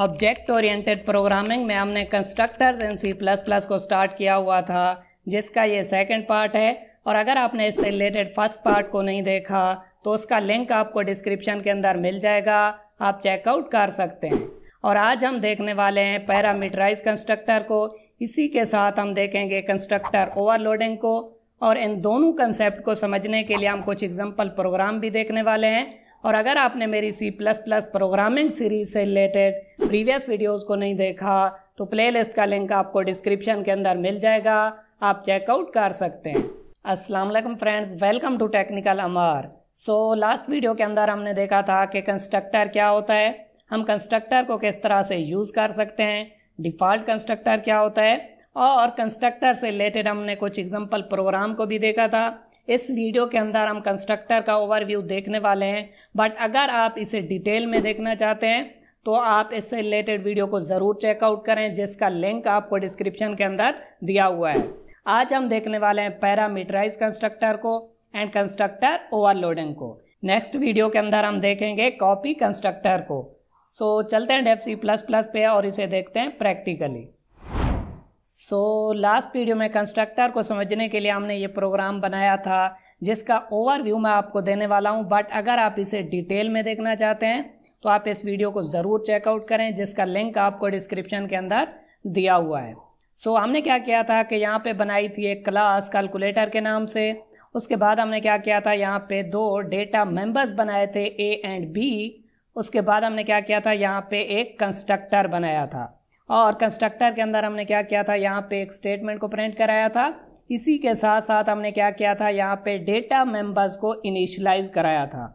object oriented programming में हमने constructors in C plus plus को स्टार्ट किया हुआ था जिसका ये सेकंड पार्ट है और अगर आपने इससे रिलेटेड फर्स्ट पार्ट को नहीं देखा तो उसका लिंक आपको डिस्क्रिप्शन के अंदर मिल जाएगा आप चेकआउट कर सकते हैं और आज हम देखने वाले हैं पैरामीटराइज कंस्ट्रक्टर को इसी के साथ हम देखेंगे कंस्ट्रक्टर ओवरलोडिंग को और इन दोनों कंसेप्ट को समझने के लिए हम कुछ एग्जाम्पल प्रोग्राम भी देखने वाले हैं और अगर आपने मेरी C plus plus programming series से रिलेटेड प्रीवियस वीडियोस को नहीं देखा तो प्लेलिस्ट का लिंक आपको डिस्क्रिप्शन के अंदर मिल जाएगा आप चेकआउट कर सकते हैं अस्सलाम वालेकुम friends welcome to technical Amar so last video के अंदर हमने देखा था कि कंस्ट्रक्टर क्या होता है हम कंस्ट्रक्टर को किस तरह से यूज़ कर सकते हैं डिफ़ॉल्ट कंस्ट्रक्टर क्या होता है और कंस्ट्रक्टर से रिलेटेड हमने कुछ एग्जांपल प्रोग्राम को भी देखा था इस वीडियो के अंदर हम कंस्ट्रक्टर का ओवरव्यू देखने वाले हैं बट अगर आप इसे डिटेल में देखना चाहते हैं तो आप इससे रिलेटेड वीडियो को ज़रूर चेकआउट करें जिसका लिंक आपको डिस्क्रिप्शन के अंदर दिया हुआ है आज हम देखने वाले हैं पैरामीटराइज कंस्ट्रक्टर को एंड कंस्ट्रक्टर ओवरलोडिंग को नेक्स्ट वीडियो के अंदर हम देखेंगे कॉपी कंस्ट्रक्टर को सो so, चलते हैं डेफ सी प्लस प्लस पे और इसे देखते हैं प्रैक्टिकली सो लास्ट वीडियो में कंस्ट्रक्टर को समझने के लिए हमने ये प्रोग्राम बनाया था जिसका ओवरव्यू मैं आपको देने वाला हूँ बट अगर आप इसे डिटेल में देखना चाहते हैं तो आप इस वीडियो को ज़रूर चेकआउट करें जिसका लिंक आपको डिस्क्रिप्शन के अंदर दिया हुआ है सो so, हमने क्या किया था कि यहाँ पे बनाई थी एक क्लास कैलकुलेटर के नाम से उसके बाद हमने क्या किया था यहाँ पे दो डेटा मेंबर्स बनाए थे ए एंड बी उसके बाद हमने क्या किया था यहाँ पे एक कंस्ट्रक्टर बनाया था और कंस्ट्रक्टर के अंदर हमने क्या किया था यहाँ पे एक स्टेटमेंट को प्रिंट कराया था इसी के साथ साथ हमने क्या किया था यहाँ पे डेटा मेंबर्स को इनिशलाइज कराया था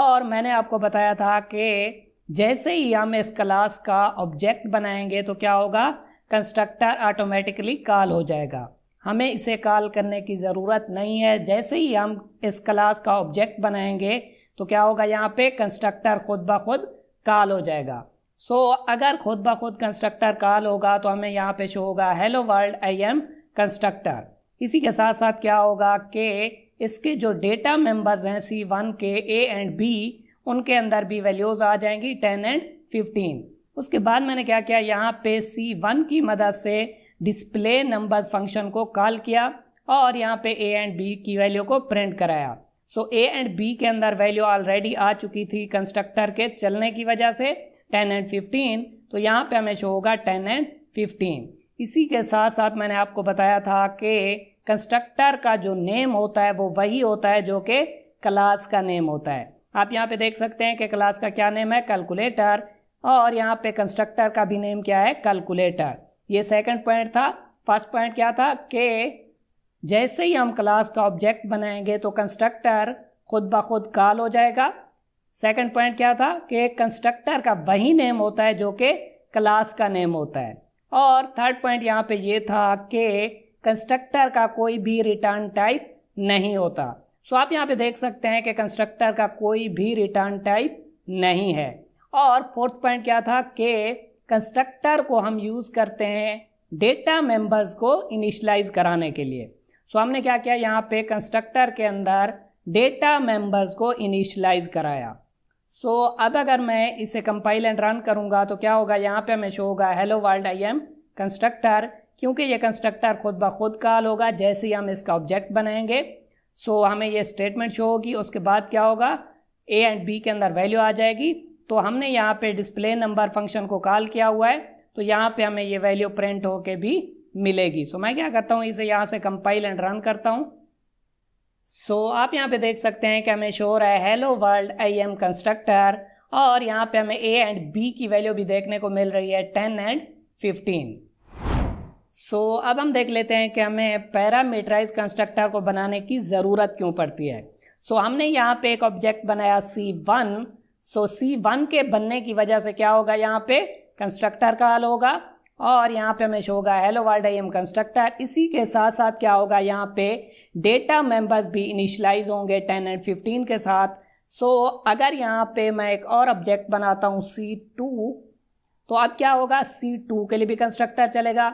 और मैंने आपको बताया था कि जैसे ही हम इस क्लास का ऑब्जेक्ट बनाएंगे तो क्या होगा कंस्ट्रक्टर ऑटोमेटिकली कॉल हो जाएगा हमें इसे कॉल करने की ज़रूरत नहीं है जैसे ही हम इस क्लास का ऑब्जेक्ट बनाएंगे तो क्या होगा यहाँ पे कंस्ट्रक्टर खुद ब खुद कॉल हो जाएगा सो so, अगर खुद ब खुद कंस्ट्रक्टर कॉल होगा तो हमें यहाँ पे शो होगा hello world I am constructor इसी के साथ साथ क्या होगा कि इसके जो डेटा मेंबर्स हैं सी वन के ए एंड बी उनके अंदर भी वैल्यूज़ आ जाएंगी टेन एंड फिफ्टीन उसके बाद मैंने क्या किया यहाँ पे सी वन की मदद से डिस्प्ले नंबर्स फंक्शन को कॉल किया और यहाँ पे ए एंड बी की वैल्यू को प्रिंट कराया सो ए एंड बी के अंदर वैल्यू ऑलरेडी आ चुकी थी कंस्ट्रक्टर के चलने की वजह से टेन एंड फिफ्टीन तो यहाँ पे हमें शो होगा टेन एंड फिफ्टीन इसी के साथ साथ मैंने आपको बताया था कि कंस्ट्रक्टर का जो नेम होता है वो वही होता है जो कि क्लास का नेम होता है आप यहाँ पे देख सकते हैं कि क्लास का क्या नेम है कैलकुलेटर और यहाँ पे कंस्ट्रक्टर का भी नेम क्या है कैलकुलेटर ये सेकंड पॉइंट था फर्स्ट पॉइंट क्या था कि जैसे ही हम क्लास का ऑब्जेक्ट बनाएंगे तो कंस्ट्रक्टर खुद ब खुद कॉल हो जाएगा सेकंड पॉइंट क्या था कि कंस्ट्रक्टर का वही नेम होता है जो कि क्लास का नेम होता है और थर्ड पॉइंट यहाँ पे ये था कि कंस्ट्रक्टर का कोई भी रिटर्न टाइप नहीं होता सो आप यहाँ पे देख सकते हैं कि कंस्ट्रक्टर का कोई भी रिटर्न टाइप नहीं है और फोर्थ पॉइंट क्या था कि कंस्ट्रक्टर को हम यूज़ करते हैं डेटा मेंबर्स को इनिशलाइज कराने के लिए सो so, हमने क्या किया यहाँ पे कंस्ट्रक्टर के अंदर डेटा मेंबर्स को इनिशलाइज कराया सो so, अब अगर मैं इसे कंपाइल एंड रन करूँगा तो क्या होगा यहाँ पे हमें शो होगा hello world I am constructor क्योंकि ये कंस्ट्रक्टर खुद ब खुद कॉल होगा जैसे ही हम इसका ऑब्जेक्ट बनाएंगे सो so, हमें ये स्टेटमेंट शो होगी उसके बाद क्या होगा ए एंड बी के अंदर वैल्यू आ जाएगी तो हमने यहाँ पे डिस्प्ले नंबर फंक्शन को कॉल किया हुआ है तो यहाँ पे हमें ये वैल्यू प्रिंट होके भी मिलेगी सो so, मैं क्या करता हूँ इसे यहाँ से कंपाइल एंड रन करता हूँ सो so, आप यहाँ पे देख सकते हैं कि हमें शो रहा है hello world I am constructor और यहाँ पे हमें ए एंड बी की वैल्यू भी देखने को मिल रही है टेन एंड फिफ्टीन सो अब हम देख लेते हैं कि हमें पैरामीटराइज कंस्ट्रक्टर को बनाने की ज़रूरत क्यों पड़ती है सो so, हमने यहाँ पे एक ऑब्जेक्ट बनाया सी वन सो सी वन के बनने की वजह से क्या होगा यहाँ पे कंस्ट्रक्टर का हाल होगा और यहाँ पे हमें शो होगा hello world I am constructor इसी के साथ साथ क्या होगा यहाँ पे डेटा मेंबर्स भी इनिशलाइज होंगे 10 एंड 15 के साथ सो so, अगर यहाँ पे मैं एक और ऑब्जेक्ट बनाता हूँ सी टू तो अब क्या होगा सी टू के लिए भी कंस्ट्रक्टर चलेगा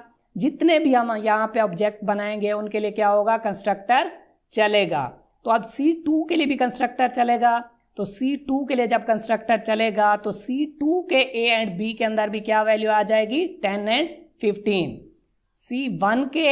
जितने भी हम यहाँ पे ऑब्जेक्ट बनाएंगे उनके लिए क्या होगा कंस्ट्रक्टर चलेगा तो अब सी टू के लिए भी कंस्ट्रक्टर चलेगा तो C2 के लिए जब कंस्ट्रक्टर चलेगा तो C2 के A एंड B के अंदर भी क्या वैल्यू आ जाएगी 10 एंड 15 C1 के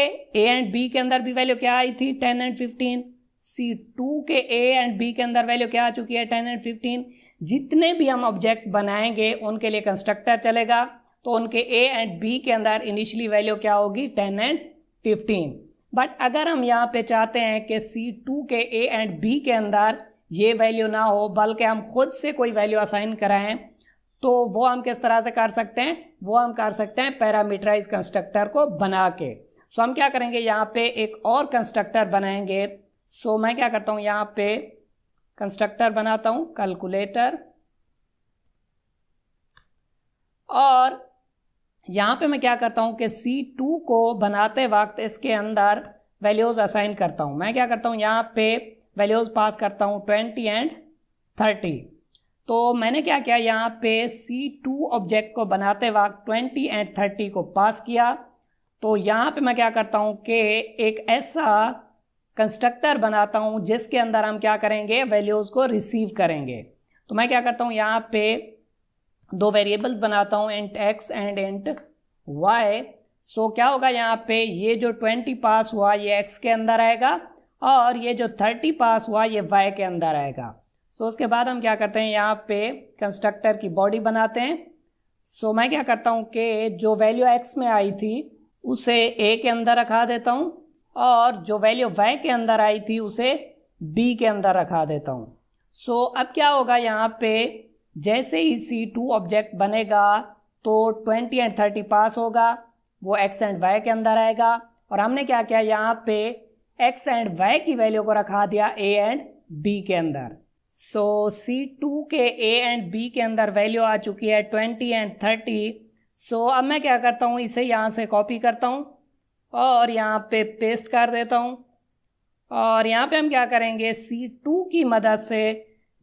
A एंड B के अंदर भी वैल्यू क्या आई थी 10 एंड 15 C2 के A एंड B के अंदर वैल्यू क्या आ चुकी है 10 एंड 15 जितने भी हम ऑब्जेक्ट बनाएंगे उनके लिए कंस्ट्रक्टर चलेगा तो उनके ए एंड बी के अंदर इनिशियली वैल्यू क्या होगी टेन एंड फिफ्टीन बट अगर हम यहाँ पे चाहते हैं कि सी टू के ए एंड बी के अंदर ये वैल्यू ना हो बल्कि हम खुद से कोई वैल्यू असाइन कराएं तो वो हम किस तरह से कर सकते हैं वो हम कर सकते हैं पैरामीटराइज कंस्ट्रक्टर को बना के सो हम क्या करेंगे यहाँ पे एक और कंस्ट्रक्टर बनाएंगे सो मैं क्या करता हूँ यहाँ पे कंस्ट्रक्टर बनाता हूँ कैलकुलेटर और यहाँ पे मैं क्या करता हूँ कि C2 को बनाते वक्त इसके अंदर वैल्यूज़ असाइन करता हूँ मैं क्या करता हूँ यहाँ पे वैल्यूज़ पास करता हूँ ट्वेंटी एंड थर्टी तो मैंने क्या किया यहाँ पे सी टू ऑब्जेक्ट को बनाते वक्त ट्वेंटी एंड थर्टी को पास किया तो यहाँ पे मैं क्या करता हूँ कि एक ऐसा कंस्ट्रक्टर बनाता हूँ जिसके अंदर हम क्या करेंगे वैल्यूज़ को रिसीव करेंगे तो मैं क्या करता हूँ यहाँ पे दो वेरिएबल बनाता हूँ int X and int Y so क्या होगा यहाँ पे ये जो ट्वेंटी पास हुआ ये एक्स के अंदर आएगा और ये जो थर्टी पास हुआ ये वाई के अंदर आएगा सो so, उसके बाद हम क्या करते हैं यहाँ पे कंस्ट्रक्टर की बॉडी बनाते हैं सो so, मैं क्या करता हूँ कि जो वैल्यू एक्स में आई थी उसे ए के अंदर रखा देता हूँ और जो वैल्यू वाई के अंदर आई थी उसे बी के अंदर रखा देता हूँ सो so, अब क्या होगा यहाँ पे जैसे ही सी टू ऑब्जेक्ट बनेगा तो ट्वेंटी एंड थर्टी पास होगा वो एक्स एंड वाई के अंदर आएगा और हमने क्या किया यहाँ पे एक्स एंड वाई की वैल्यू को रखा दिया ए एंड बी के अंदर सो सी टू के ए एंड बी के अंदर वैल्यू आ चुकी है ट्वेंटी एंड थर्टी सो अब मैं क्या करता हूँ इसे यहाँ से कॉपी करता हूँ और यहाँ पे पेस्ट कर देता हूँ और यहाँ पे हम क्या करेंगे सी टू की मदद से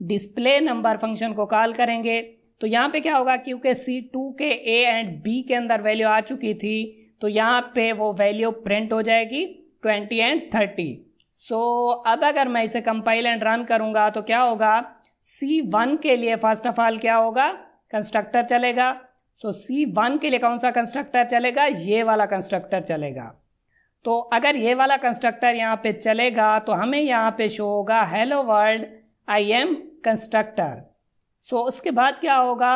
डिस्प्ले नंबर फंक्शन को कॉल करेंगे तो यहाँ पे क्या होगा क्योंकि सी टू के ए एंड बी के अंदर वैल्यू आ चुकी थी तो यहाँ पे वो वैल्यू प्रिंट हो जाएगी ट्वेंटी एंड थर्टी सो अब अगर मैं इसे कंपाइल एंड रन करूँगा तो क्या होगा सी वन के लिए फर्स्ट ऑफ ऑल क्या होगा कंस्ट्रक्टर चलेगा सो सी वन के लिए कौन सा कंस्ट्रक्टर चलेगा ये वाला कंस्ट्रक्टर चलेगा तो अगर ये वाला कंस्ट्रक्टर यहाँ पे चलेगा तो हमें यहाँ पे शो होगा hello world I am constructor so उसके बाद क्या होगा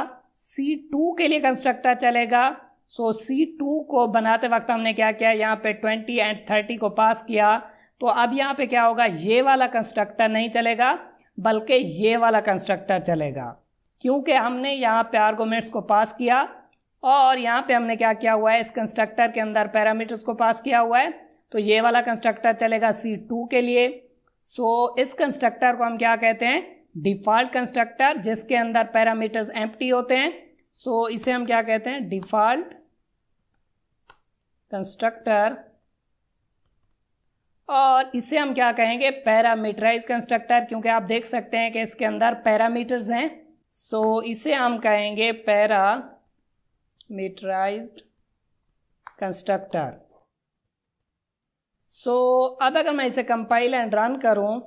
सी टू के लिए कंस्ट्रक्टर चलेगा सो सी टू को बनाते वक्त हमने क्या किया यहाँ पे ट्वेंटी एंड थर्टी को पास किया तो अब यहाँ पे क्या होगा ये वाला कंस्ट्रक्टर नहीं चलेगा बल्कि ये वाला कंस्ट्रक्टर चलेगा क्योंकि हमने यहाँ पे आर्गोमेंट्स को पास किया और यहाँ पे हमने क्या किया हुआ है इस कंस्ट्रक्टर के अंदर पैरामीटर्स को पास किया हुआ है तो ये वाला कंस्ट्रक्टर चलेगा सी टू के लिए सो so, इस कंस्ट्रक्टर को हम क्या कहते हैं डिफ़ॉल्ट कंस्ट्रक्टर जिसके अंदर पैरामीटर्स एम्प्टी होते हैं सो so, इसे हम क्या कहते हैं डिफ़ॉल्ट कंस्ट्रक्टर और इसे हम क्या कहेंगे पैरामीटराइज कंस्ट्रक्टर क्योंकि आप देख सकते हैं कि इसके अंदर पैरामीटर्स हैं सो so, इसे हम कहेंगे पैरा मीटराइज्ड कंस्ट्रक्टर सो अब अगर मैं इसे कंपाइल एंड रन करूं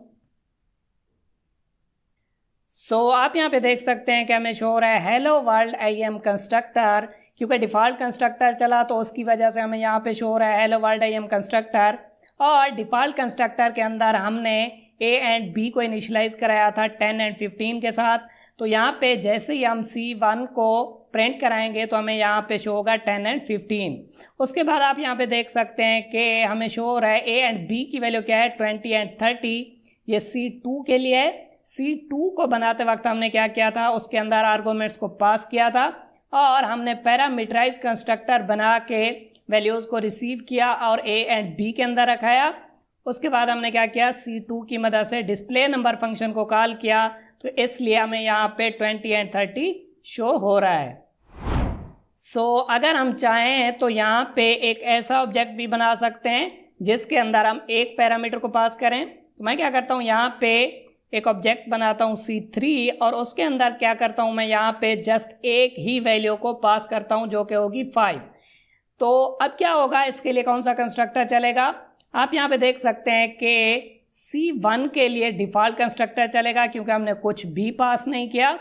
सो so, आप यहां पे देख सकते हैं कि हमें शो हो रहा है hello world I am constructor क्योंकि डिफ़ॉल्ट कंस्ट्रक्टर चला तो उसकी वजह से हमें यहाँ पे शो हो रहा है hello world I am constructor और डिफ़ॉल्ट कंस्ट्रक्टर के अंदर हमने ए एंड बी को इनिशलाइज कराया था टेन एंड फिफ्टीन के साथ तो यहाँ पे जैसे ही हम सी वन को प्रिंट कराएंगे तो हमें यहाँ पे शो होगा टेन एंड फिफ्टीन उसके बाद आप यहाँ पे देख सकते हैं कि हमें शो हो रहा है ए एंड बी की वैल्यू क्या है ट्वेंटी एंड थर्टी ये सी टू के लिए है सी टू को बनाते वक्त हमने क्या किया था उसके अंदर आर्गोमेंट्स को पास किया था और हमने पैरामीटराइज कंस्ट्रक्टर बना के वैल्यूज़ को रिसीव किया और ए एंड बी के अंदर रखाया उसके बाद हमने क्या किया सी टू की मदद से डिस्प्ले नंबर फंक्शन को कॉल किया तो इसलिए हमें यहाँ पे ट्वेंटी एंड थर्टी शो हो रहा है सो so, अगर हम चाहें तो यहाँ पे एक ऐसा ऑब्जेक्ट भी बना सकते हैं जिसके अंदर हम एक पैरामीटर को पास करें तो मैं क्या करता हूँ यहाँ पे एक ऑब्जेक्ट बनाता हूँ सी थ्री और उसके अंदर क्या करता हूँ मैं यहाँ पे जस्ट एक ही वैल्यू को पास करता हूँ जो कि होगी फाइव तो अब क्या होगा इसके लिए कौन सा कंस्ट्रक्टर चलेगा आप यहाँ पे देख सकते हैं कि सी वन के लिए डिफ़ॉल्ट कंस्ट्रक्टर चलेगा क्योंकि हमने कुछ भी पास नहीं किया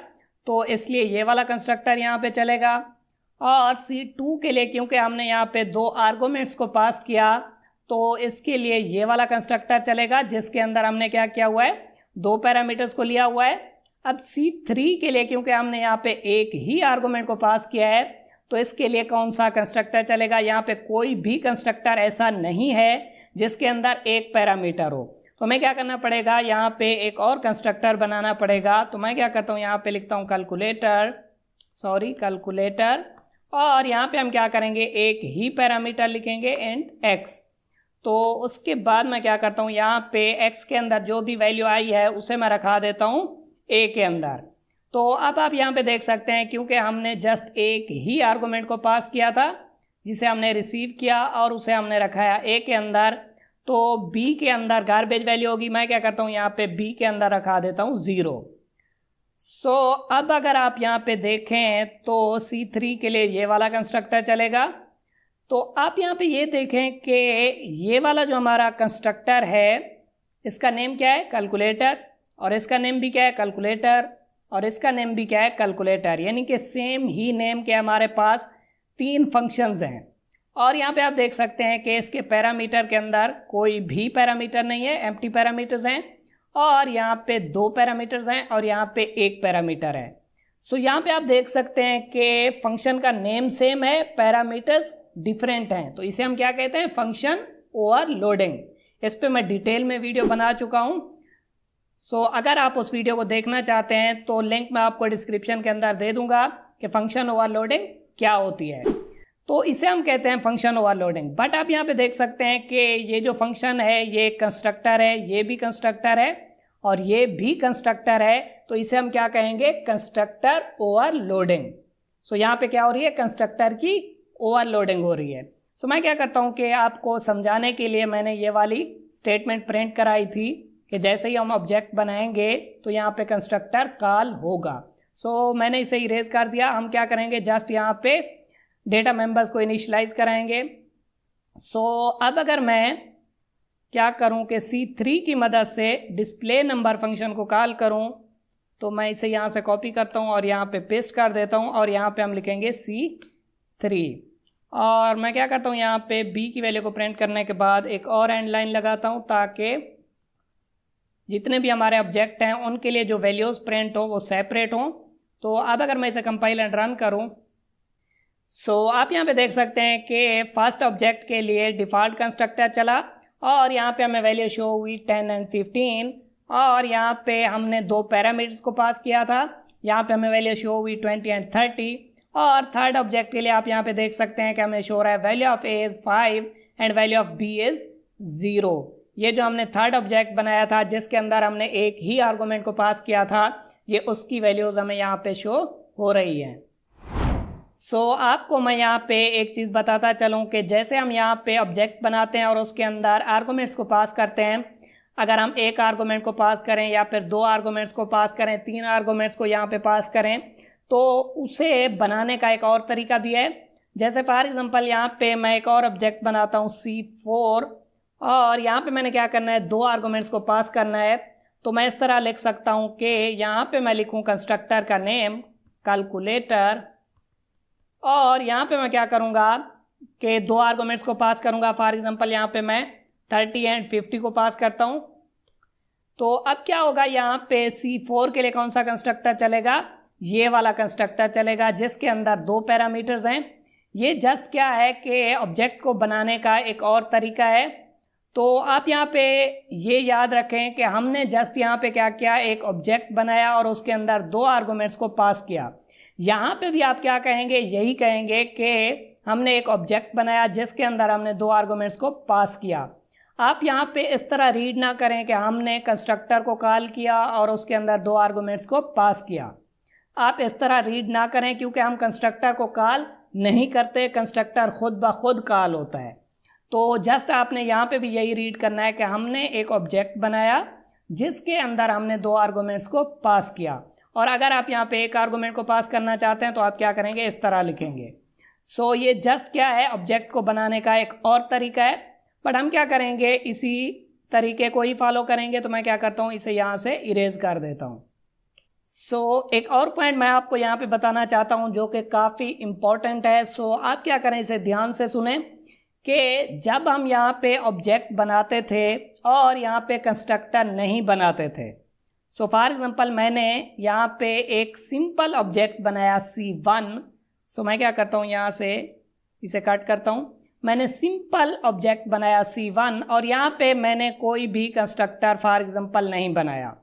तो इसलिए ये वाला कंस्ट्रक्टर यहाँ पर चलेगा और सी टू के लिए क्योंकि हमने यहाँ पर दो आर्गोमेंट्स को पास किया तो इसके लिए ये वाला कंस्ट्रक्टर चलेगा जिसके अंदर हमने क्या किया हुआ है दो पैरामीटर्स को लिया हुआ है अब सी थ्री के लिए क्योंकि हमने यहाँ पे एक ही आर्गूमेंट को पास किया है तो इसके लिए कौन सा कंस्ट्रक्टर चलेगा यहाँ पे कोई भी कंस्ट्रक्टर ऐसा नहीं है जिसके अंदर एक पैरामीटर हो तो हमें क्या करना पड़ेगा यहाँ पे एक और कंस्ट्रक्टर बनाना पड़ेगा तो मैं क्या करता हूँ यहाँ पे लिखता हूँ कैलकुलेटर सॉरी कैलकुलेटर और यहाँ पे हम क्या करेंगे एक ही पैरामीटर लिखेंगे एंड एक्स तो उसके बाद मैं क्या करता हूँ यहाँ पे x के अंदर जो भी वैल्यू आई है उसे मैं रखा देता हूँ a के अंदर तो अब आप यहाँ पे देख सकते हैं क्योंकि हमने जस्ट एक ही आर्गूमेंट को पास किया था जिसे हमने रिसीव किया और उसे हमने रखाया ए के अंदर तो बी के अंदर गार्बेज वैल्यू होगी मैं क्या करता हूँ यहाँ पे बी के अंदर रखा देता हूँ ज़ीरो सो so, अब अगर आप यहाँ पे देखें तो C3 के लिए ये वाला कंस्ट्रक्टर चलेगा तो आप यहाँ पे ये देखें कि ये वाला जो हमारा कंस्ट्रक्टर है इसका नेम क्या है कैलकुलेटर और इसका नेम भी क्या है कैलकुलेटर और इसका नेम भी क्या है कैलकुलेटर यानी कि सेम ही नेम के हमारे पास तीन फंक्शंस हैं और यहाँ पे आप देख सकते हैं कि इसके पैरामीटर के अंदर कोई भी पैरामीटर नहीं है एम पैरामीटर्स हैं और यहाँ पे दो पैरामीटर्स हैं और यहाँ पे एक पैरामीटर है सो so, यहाँ पे आप देख सकते हैं कि फंक्शन का नेम सेम है पैरामीटर्स डिफरेंट हैं तो इसे हम क्या कहते हैं फंक्शन ओवर लोडिंग इस पर मैं डिटेल में वीडियो बना चुका हूँ सो so, अगर आप उस वीडियो को देखना चाहते हैं तो लिंक मैं आपको डिस्क्रिप्शन के अंदर दे दूंगा कि फंक्शन ओवर लोडिंग क्या होती है तो इसे हम कहते हैं फंक्शन ओवर लोडिंग बट आप यहाँ पे देख सकते हैं कि ये जो फंक्शन है ये कंस्ट्रक्टर है ये भी कंस्ट्रक्टर है और ये भी कंस्ट्रक्टर है तो इसे हम क्या कहेंगे कंस्ट्रक्टर ओवर लोडिंग सो यहाँ पे क्या हो रही है कंस्ट्रक्टर की ओवरलोडिंग हो रही है सो so, मैं क्या करता हूँ कि आपको समझाने के लिए मैंने ये वाली स्टेटमेंट प्रिंट कराई थी कि जैसे ही हम ऑब्जेक्ट बनाएंगे तो यहाँ पे कंस्ट्रक्टर कॉल होगा सो so, मैंने इसे इरेज कर दिया हम क्या करेंगे जस्ट यहाँ पे डेटा मेंबर्स को इनिशलाइज कराएंगे सो so, अब अगर मैं क्या करूँ कि सी थ्री की मदद से डिस्प्ले नंबर फंक्शन को कॉल करूँ तो मैं इसे यहाँ से कॉपी करता हूँ और यहाँ पे पेस्ट कर देता हूँ और यहाँ पे हम लिखेंगे थ्री और मैं क्या करता हूँ यहाँ पे b की वैल्यू को प्रिंट करने के बाद एक और एंड लाइन लगाता हूँ ताकि जितने भी हमारे ऑब्जेक्ट हैं उनके लिए जो वैल्यूज़ प्रिंट हो वो सेपरेट हों तो अब अगर मैं इसे कंपाइल एंड रन करूँ सो so, आप यहाँ पे देख सकते हैं कि फर्स्ट ऑब्जेक्ट के लिए डिफ़ॉल्ट कंस्ट्रक्टर चला और यहाँ पे हमें वैल्यू शो हुई टेन एंड फिफ्टीन और यहाँ पे हमने दो पैरामीटर्स को पास किया था यहाँ पे हमें वैल्यू शो हुई ट्वेंटी एंड थर्टी और थर्ड ऑब्जेक्ट के लिए आप यहाँ पे देख सकते हैं कि हमें शो रहा है value of A is five and value of B is zero ये जो हमने थर्ड ऑब्जेक्ट बनाया था जिसके अंदर हमने एक ही आर्गूमेंट को पास किया था ये उसकी वैल्यूज़ हमें यहाँ पे शो हो रही है सो so, आपको मैं यहाँ पे एक चीज़ बताता चलूँ कि जैसे हम यहाँ पे ऑब्जेक्ट बनाते हैं और उसके अंदर आर्गूमेंट्स को पास करते हैं अगर हम एक आर्गूमेंट को पास करें या फिर दो आर्गूमेंट्स को पास करें तीन आर्गूमेंट्स को यहाँ पे पास करें तो उसे बनाने का एक और तरीका भी है जैसे फॉर एग्जांपल यहाँ पे मैं एक और ऑब्जेक्ट बनाता हूँ सी फोर और यहाँ पे मैंने क्या करना है दो आर्गूमेंट्स को पास करना है तो मैं इस तरह लिख सकता हूँ कि यहाँ पे मैं लिखूँ कंस्ट्रक्टर का नेम कैलकुलेटर और यहाँ पे मैं क्या करूँगा कि दो आर्गूमेंट्स को पास करूँगा फॉर एग्ज़ाम्पल यहाँ पे मैं थर्टी एंड फिफ्टी को पास करता हूँ तो अब क्या होगा यहाँ पे सी फोर के लिए कौन सा कंस्ट्रक्टर चलेगा ये वाला कंस्ट्रक्टर चलेगा जिसके अंदर दो पैरामीटर्स हैं ये जस्ट क्या है कि ऑब्जेक्ट को बनाने का एक और तरीका है तो आप यहाँ पे ये याद रखें कि हमने जस्ट यहाँ पे क्या किया एक ऑब्जेक्ट बनाया और उसके अंदर दो आर्गूमेंट्स को पास किया यहाँ पे भी आप क्या कहेंगे यही कहेंगे कि हमने एक ऑब्जेक्ट बनाया जिसके अंदर हमने दो आर्गूमेंट्स को पास किया आप यहाँ पे इस तरह रीड ना करें कि हमने कंस्ट्रक्टर को कॉल किया और उसके अंदर दो आर्गूमेंट्स को पास किया आप इस तरह रीड ना करें क्योंकि हम कंस्ट्रक्टर को कॉल नहीं करते कंस्ट्रक्टर खुद ब खुद कॉल होता है तो जस्ट आपने यहाँ पे भी यही रीड करना है कि हमने एक ऑब्जेक्ट बनाया जिसके अंदर हमने दो आर्गूमेंट्स को पास किया और अगर आप यहाँ पे एक आर्गूमेंट को पास करना चाहते हैं तो आप क्या करेंगे इस तरह लिखेंगे सो so, ये जस्ट क्या है ऑब्जेक्ट को बनाने का एक और तरीका है बट हम क्या करेंगे इसी तरीके को ही फॉलो करेंगे तो मैं क्या करता हूँ इसे यहाँ से इरेज कर देता हूँ सो so, एक और पॉइंट मैं आपको यहाँ पे बताना चाहता हूँ जो कि काफ़ी इम्पॉर्टेंट है सो so, आप क्या करें इसे ध्यान से सुने कि जब हम यहाँ पे ऑब्जेक्ट बनाते थे और यहाँ पे कंस्ट्रक्टर नहीं बनाते थे सो फॉर एग्ज़ाम्पल मैंने यहाँ पे एक सिंपल ऑब्जेक्ट बनाया सी वन सो मैं क्या करता हूँ यहाँ से इसे कट करता हूँ मैंने सिंपल ऑब्जेक्ट बनाया सी वन और यहाँ पर मैंने कोई भी कंस्ट्रक्टर फॉर एग्ज़ाम्पल नहीं बनाया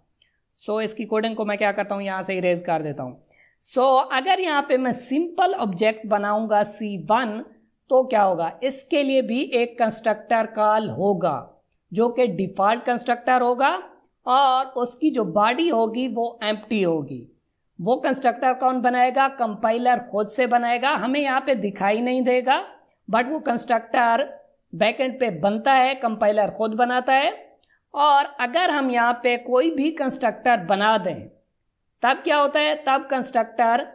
सो so, इसकी कोडिंग को मैं क्या करता हूँ यहाँ से इरेज कर देता हूँ सो so, अगर यहाँ पे मैं सिंपल ऑब्जेक्ट बनाऊँगा सी वन तो क्या होगा इसके लिए भी एक कंस्ट्रक्टर कॉल होगा जो कि डिफ़ॉल्ट कंस्ट्रक्टर होगा और उसकी जो बॉडी होगी वो एम्प्टी होगी वो कंस्ट्रक्टर कौन बनाएगा कंपाइलर खुद से बनाएगा हमें यहाँ पे दिखाई नहीं देगा बट वो कंस्ट्रक्टर बैकेंड पे बनता है कंपाइलर खुद बनाता है और अगर हम यहाँ पे कोई भी कंस्ट्रक्टर बना दें तब क्या होता है तब कंस्ट्रक्टर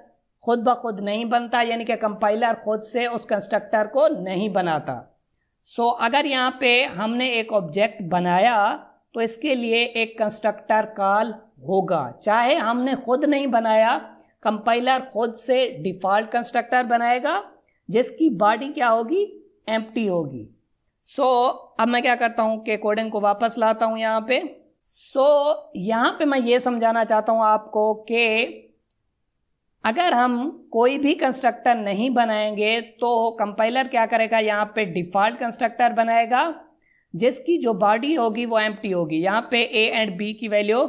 खुद ब खुद नहीं बनता यानी कि कंपाइलर खुद से उस कंस्ट्रक्टर को नहीं बनाता सो so, अगर यहाँ पे हमने एक ऑब्जेक्ट बनाया तो इसके लिए एक कंस्ट्रक्टर कॉल होगा चाहे हमने खुद नहीं बनाया कंपाइलर खुद से डिफ़ॉल्ट कंस्ट्रक्टर बनाएगा जिसकी बॉडी क्या होगी एम्प्टी होगी सो so, अब मैं क्या करता हूँ के कोडिंग को वापस लाता हूँ यहाँ पे सो so, यहाँ पे मैं ये समझाना चाहता हूँ आपको कि अगर हम कोई भी कंस्ट्रक्टर नहीं बनाएंगे तो कंपाइलर क्या करेगा यहाँ पे डिफ़ॉल्ट कंस्ट्रक्टर बनाएगा जिसकी जो बॉडी होगी वो एम होगी यहाँ पे ए एंड बी की वैल्यू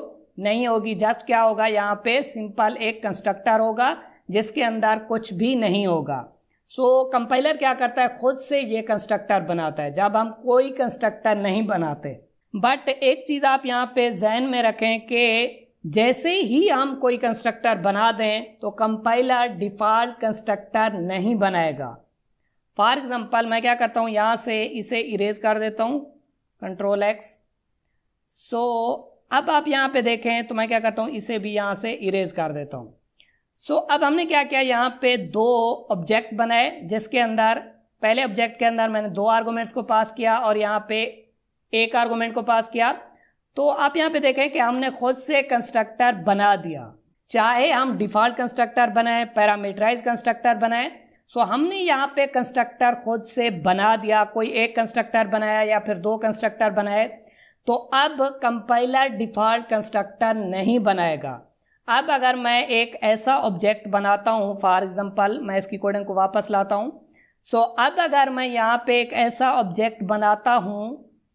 नहीं होगी जस्ट क्या होगा यहाँ पे सिंपल एक कंस्ट्रक्टर होगा जिसके अंदर कुछ भी नहीं होगा सो so, कंपाइलर क्या करता है खुद से ये कंस्ट्रक्टर बनाता है जब हम कोई कंस्ट्रक्टर नहीं बनाते बट एक चीज़ आप यहाँ पे जहन में रखें कि जैसे ही हम कोई कंस्ट्रक्टर बना दें तो कंपाइलर डिफ़ॉल्ट कंस्ट्रक्टर नहीं बनाएगा फॉर एग्ज़ाम्पल मैं क्या करता हूँ यहाँ से इसे इरेज कर देता हूँ कंट्रोल एक्स सो अब आप यहाँ पे देखें तो मैं क्या करता हूँ इसे भी यहाँ से इरेज कर देता हूँ सो so, अब हमने क्या किया यहाँ पे दो ऑब्जेक्ट बनाए जिसके अंदर पहले ऑब्जेक्ट के अंदर मैंने दो आर्गूमेंट्स को पास किया और यहाँ पे एक आर्गूमेंट को पास किया तो आप यहाँ पे देखें कि हमने खुद से कंस्ट्रक्टर बना दिया चाहे हम डिफॉल्ट कंस्ट्रक्टर बनाए पैरामीटराइज कंस्ट्रक्टर बनाए सो so, हमने यहाँ पे कंस्ट्रक्टर खुद से बना दिया कोई एक कंस्ट्रक्टर बनाया या फिर दो कंस्ट्रक्टर बनाए तो अब कंपाइलर डिफॉल्ट कंस्ट्रक्टर नहीं बनाएगा अब अगर मैं एक ऐसा ऑब्जेक्ट बनाता हूँ फॉर एग्ज़ाम्पल मैं इसकी कोडिंग को वापस लाता हूँ सो so, अब अगर मैं यहाँ पे एक ऐसा ऑब्जेक्ट बनाता हूँ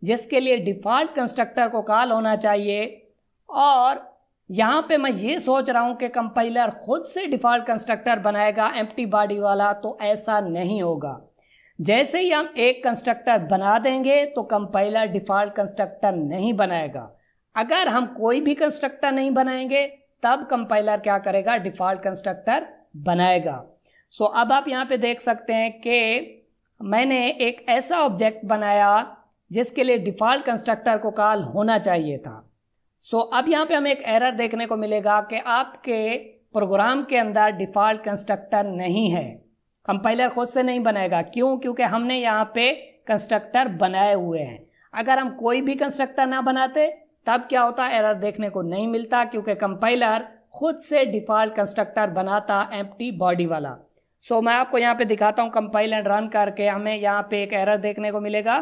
जिसके लिए डिफ़ॉल्ट कंस्ट्रक्टर को कॉल होना चाहिए और यहाँ पे मैं ये सोच रहा हूँ कि कंपाइलर खुद से डिफ़ॉल्ट कंस्ट्रक्टर बनाएगा एम बॉडी वाला तो ऐसा नहीं होगा जैसे ही हम एक कंस्ट्रक्टर बना देंगे तो कंपाइलर डिफ़ॉल्ट कंस्ट्रक्टर नहीं बनाएगा अगर हम कोई भी कंस्ट्रक्टर नहीं बनाएंगे तब कंपाइलर क्या करेगा डिफॉल्ट कंस्ट्रक्टर बनाएगा सो so, अब आप यहाँ पे देख सकते हैं कि मैंने एक ऐसा ऑब्जेक्ट बनाया जिसके लिए डिफॉल्ट कंस्ट्रक्टर को कॉल होना चाहिए था सो so, अब यहाँ पे हमें एक एरर देखने को मिलेगा कि आपके प्रोग्राम के अंदर डिफॉल्ट कंस्ट्रक्टर नहीं है कंपाइलर खुद से नहीं बनाएगा क्यों क्योंकि हमने यहाँ पे कंस्ट्रक्टर बनाए हुए हैं अगर हम कोई भी कंस्ट्रक्टर ना बनाते तब क्या होता है एरर देखने को नहीं मिलता क्योंकि कंपाइलर खुद से डिफ़ॉल्ट कंस्ट्रक्टर बनाता एम्प्टी बॉडी वाला सो so, मैं आपको यहाँ पे दिखाता हूँ कंपाइल एंड रन करके हमें यहाँ पे एक एरर देखने को मिलेगा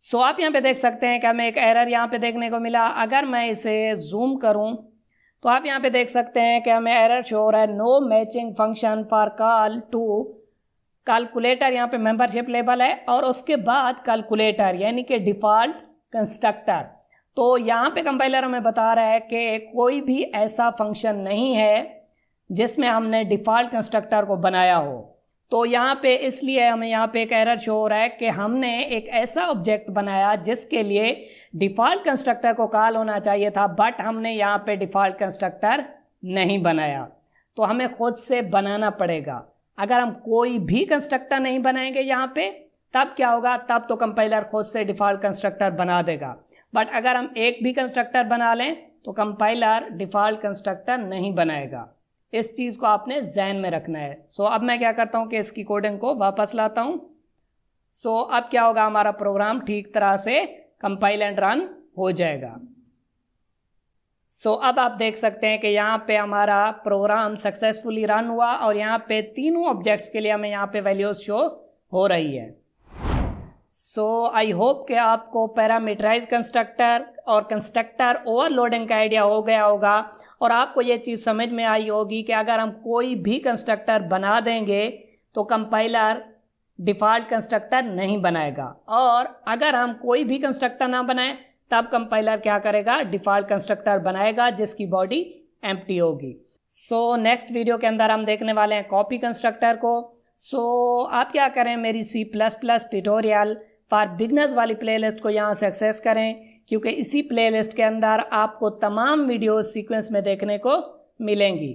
सो so, आप यहाँ पे देख सकते हैं कि हमें एक एरर यहाँ पे देखने को मिला अगर मैं इसे जूम करूँ तो आप यहाँ पे देख सकते हैं कि हमें एरर शो रहा है no matching function for call to calculator यहाँ पे मेंबरशिप लेबल है और उसके बाद कैलकुलेटर यानी कि डिफ़ॉल्ट कंस्ट्रक्टर तो यहाँ पे कंपाइलर हमें बता रहा है कि कोई भी ऐसा फंक्शन नहीं है जिसमें हमने डिफ़ॉल्ट कंस्ट्रक्टर को बनाया हो तो यहाँ पे इसलिए हमें यहाँ पे एक एरर शो हो रहा है कि हमने एक ऐसा ऑब्जेक्ट बनाया जिसके लिए डिफ़ॉल्ट कंस्ट्रक्टर को कॉल होना चाहिए था बट हमने यहाँ पे डिफ़ॉल्ट कंस्ट्रक्टर नहीं बनाया तो हमें खुद से बनाना पड़ेगा अगर हम कोई भी कंस्ट्रक्टर नहीं बनाएंगे यहाँ पे तब क्या होगा तब तो कंपाइलर खुद से डिफ़ॉल्ट कंस्ट्रक्टर बना देगा बट अगर हम एक भी कंस्ट्रक्टर बना लें तो कंपाइलर डिफ़ॉल्ट कंस्ट्रक्टर नहीं बनाएगा इस चीज़ को आपने जहन में रखना है सो so, अब मैं क्या करता हूँ कि इसकी कोडिंग को वापस लाता हूँ सो so, अब क्या होगा हमारा प्रोग्राम ठीक तरह से कंपाइल एंड रन हो जाएगा सो so, अब आप देख सकते हैं कि यहाँ पे हमारा प्रोग्राम सक्सेसफुली रन हुआ और यहाँ पे तीनों ऑब्जेक्ट्स के लिए हमें यहाँ पे वैल्यूज शो हो रही है सो आई होप कि आपको पैरामीटराइज कंस्ट्रक्टर और कंस्ट्रक्टर ओवरलोडिंग का आइडिया हो गया होगा और आपको ये चीज़ समझ में आई होगी कि अगर हम कोई भी कंस्ट्रक्टर बना देंगे तो कंपाइलर डिफ़ॉल्ट कंस्ट्रक्टर नहीं बनाएगा और अगर हम कोई भी कंस्ट्रक्टर ना बनाएं तब कंपाइलर क्या करेगा डिफ़ॉल्ट कंस्ट्रक्टर बनाएगा जिसकी बॉडी एम्प्टी होगी सो नेक्स्ट वीडियो के अंदर हम देखने वाले हैं कॉपी कंस्ट्रक्टर को सो so, आप क्या करें मेरी C plus plus tutorial for beginners वाली प्लेलिस्ट को यहाँ से एक्सेस करें क्योंकि इसी प्लेलिस्ट के अंदर आपको तमाम वीडियो सीक्वेंस में देखने को मिलेंगी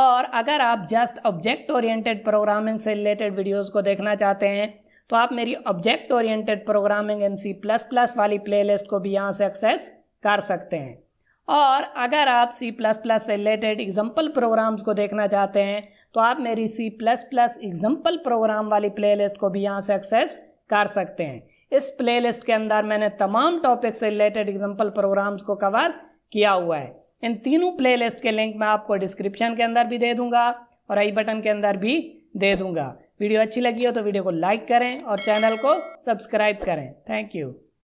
और अगर आप जस्ट ऑब्जेक्ट ओरिएंटेड प्रोग्रामिंग से रिलेटेड वीडियोस को देखना चाहते हैं तो आप मेरी object oriented programming and C plus plus वाली प्लेलिस्ट को भी यहाँ से एक्सेस कर सकते हैं और अगर आप सी प्लस प्लस से रिलेटेड एग्जाम्पल प्रोग्राम्स को देखना चाहते हैं तो आप मेरी C plus plus example program वाली प्लेलिस्ट को भी यहाँ से एक्सेस कर सकते हैं इस प्लेलिस्ट के अंदर मैंने तमाम टॉपिक से रिलेटेड एग्जाम्पल प्रोग्राम्स को कवर किया हुआ है इन तीनों लिस्ट के लिंक मैं आपको डिस्क्रिप्शन के अंदर भी दे दूँगा और आई बटन के अंदर भी दे दूँगा वीडियो अच्छी लगी हो तो वीडियो को लाइक करें और चैनल को सब्सक्राइब करें थैंक यू